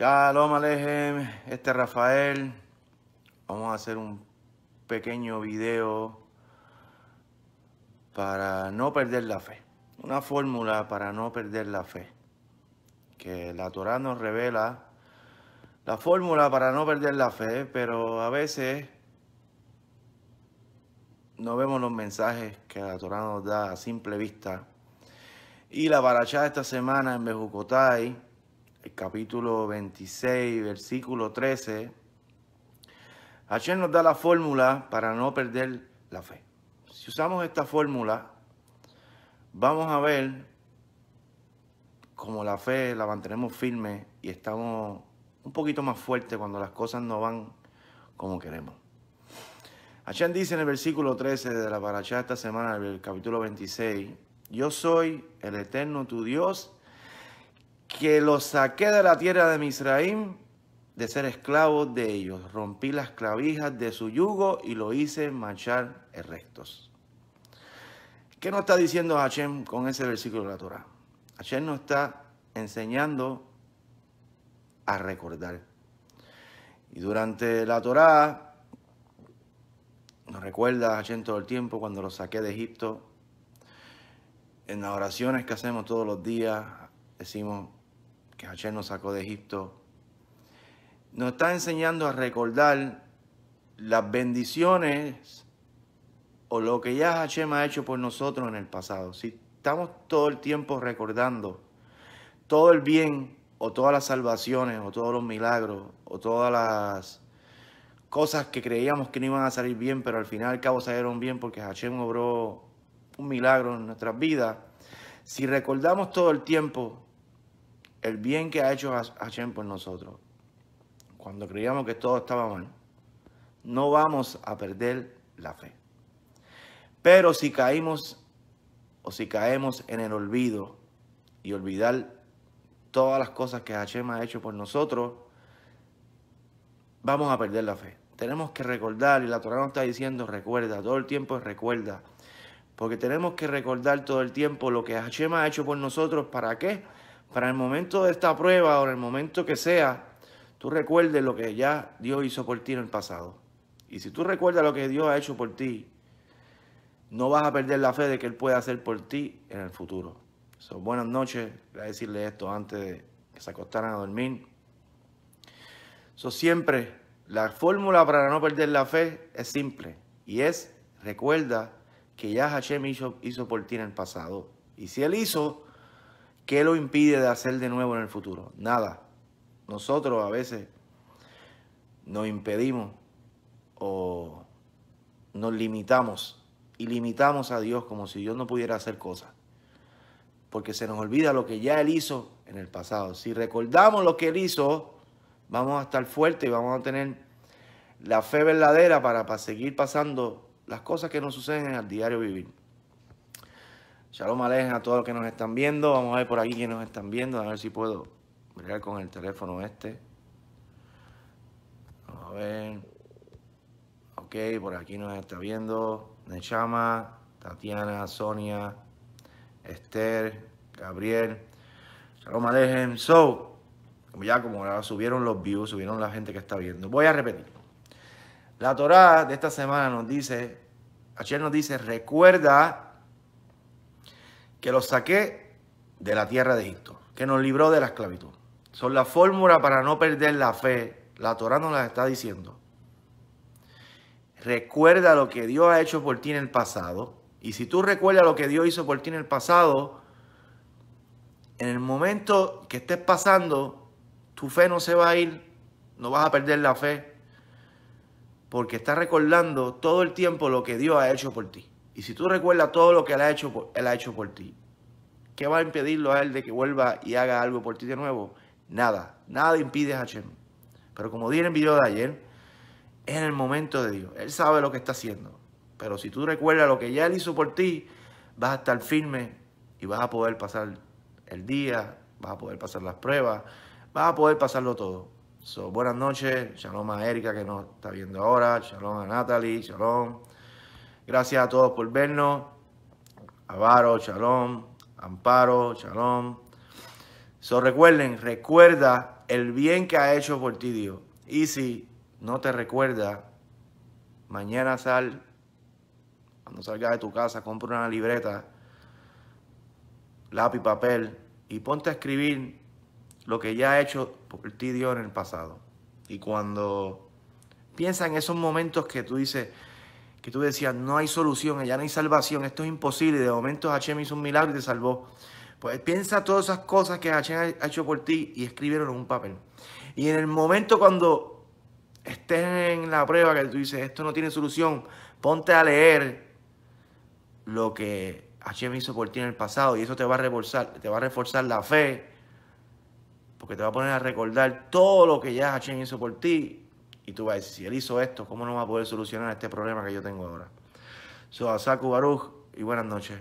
Shalom Alejem, este es Rafael. Vamos a hacer un pequeño video para no perder la fe. Una fórmula para no perder la fe. Que la Torah nos revela la fórmula para no perder la fe, pero a veces no vemos los mensajes que la Torah nos da a simple vista. Y la barachá esta semana en Bejucotay el capítulo 26, versículo 13, Hashem nos da la fórmula para no perder la fe. Si usamos esta fórmula, vamos a ver cómo la fe la mantenemos firme y estamos un poquito más fuertes cuando las cosas no van como queremos. Hashem dice en el versículo 13 de la parachá esta semana, el capítulo 26, Yo soy el eterno tu Dios que los saqué de la tierra de Misraim de ser esclavos de ellos. Rompí las clavijas de su yugo y lo hice marchar rectos. ¿Qué nos está diciendo Hashem con ese versículo de la Torah? Hashem nos está enseñando a recordar. Y durante la Torah nos recuerda Hashem todo el tiempo cuando lo saqué de Egipto. En las oraciones que hacemos todos los días decimos, que Hashem nos sacó de Egipto, nos está enseñando a recordar las bendiciones o lo que ya Hachem ha hecho por nosotros en el pasado. Si estamos todo el tiempo recordando todo el bien o todas las salvaciones o todos los milagros o todas las cosas que creíamos que no iban a salir bien, pero al final al cabo salieron bien porque Hachem obró un milagro en nuestras vidas. Si recordamos todo el tiempo el bien que ha hecho Hashem por nosotros, cuando creíamos que todo estaba mal, no vamos a perder la fe. Pero si caímos o si caemos en el olvido y olvidar todas las cosas que Hashem ha hecho por nosotros, vamos a perder la fe. Tenemos que recordar, y la Torah nos está diciendo, recuerda, todo el tiempo recuerda. Porque tenemos que recordar todo el tiempo lo que Hashem ha hecho por nosotros, ¿para qué? para el momento de esta prueba o en el momento que sea, tú recuerdes lo que ya Dios hizo por ti en el pasado. Y si tú recuerdas lo que Dios ha hecho por ti, no vas a perder la fe de que Él puede hacer por ti en el futuro. So, buenas noches, voy a decirle esto antes de que se acostaran a dormir. So, siempre, la fórmula para no perder la fe es simple y es recuerda que ya Hashem hizo, hizo por ti en el pasado. Y si Él hizo, ¿Qué lo impide de hacer de nuevo en el futuro? Nada. Nosotros a veces nos impedimos o nos limitamos y limitamos a Dios como si Dios no pudiera hacer cosas. Porque se nos olvida lo que ya Él hizo en el pasado. Si recordamos lo que Él hizo, vamos a estar fuertes y vamos a tener la fe verdadera para, para seguir pasando las cosas que nos suceden en el diario vivir. Shalom Alejen a todos los que nos están viendo. Vamos a ver por aquí quién nos están viendo. A ver si puedo mirar con el teléfono este. Vamos a ver. Ok, por aquí nos está viendo Nechama, Tatiana, Sonia, Esther, Gabriel. Shalom Alejen. So, ya como subieron los views, subieron la gente que está viendo. Voy a repetir. La Torah de esta semana nos dice, ayer nos dice, recuerda que los saqué de la tierra de Egipto, que nos libró de la esclavitud. Son la fórmula para no perder la fe. La Torá nos las está diciendo. Recuerda lo que Dios ha hecho por ti en el pasado. Y si tú recuerdas lo que Dios hizo por ti en el pasado, en el momento que estés pasando, tu fe no se va a ir, no vas a perder la fe, porque estás recordando todo el tiempo lo que Dios ha hecho por ti. Y si tú recuerdas todo lo que él ha hecho, por, él ha hecho por ti, ¿qué va a impedirlo a él de que vuelva y haga algo por ti de nuevo? Nada, nada impide a Hashem. Pero como dije en el video de ayer, es en el momento de Dios. Él sabe lo que está haciendo. Pero si tú recuerdas lo que ya él hizo por ti, vas a estar firme y vas a poder pasar el día, vas a poder pasar las pruebas, vas a poder pasarlo todo. So, buenas noches, shalom a Erika que nos está viendo ahora, shalom a Natalie, shalom. Gracias a todos por vernos. Avaro, Shalom. Amparo, Shalom. So recuerden, recuerda el bien que ha hecho por ti Dios. Y si no te recuerda, mañana sal, cuando salgas de tu casa, compra una libreta, lápiz, papel y ponte a escribir lo que ya ha hecho por ti Dios en el pasado. Y cuando piensa en esos momentos que tú dices, y tú decías, no hay solución, ya no hay salvación, esto es imposible, y de momento Hachem hizo un milagro y te salvó. Pues piensa todas esas cosas que Hachem ha hecho por ti y escríbelo en un papel. Y en el momento cuando estés en la prueba que tú dices, esto no tiene solución, ponte a leer lo que Hachem hizo por ti en el pasado y eso te va a reforzar, te va a reforzar la fe, porque te va a poner a recordar todo lo que ya Hachem hizo por ti y tú vas a decir, si él hizo esto, ¿cómo no va a poder solucionar este problema que yo tengo ahora? Soy Asaku Baruch y buenas noches.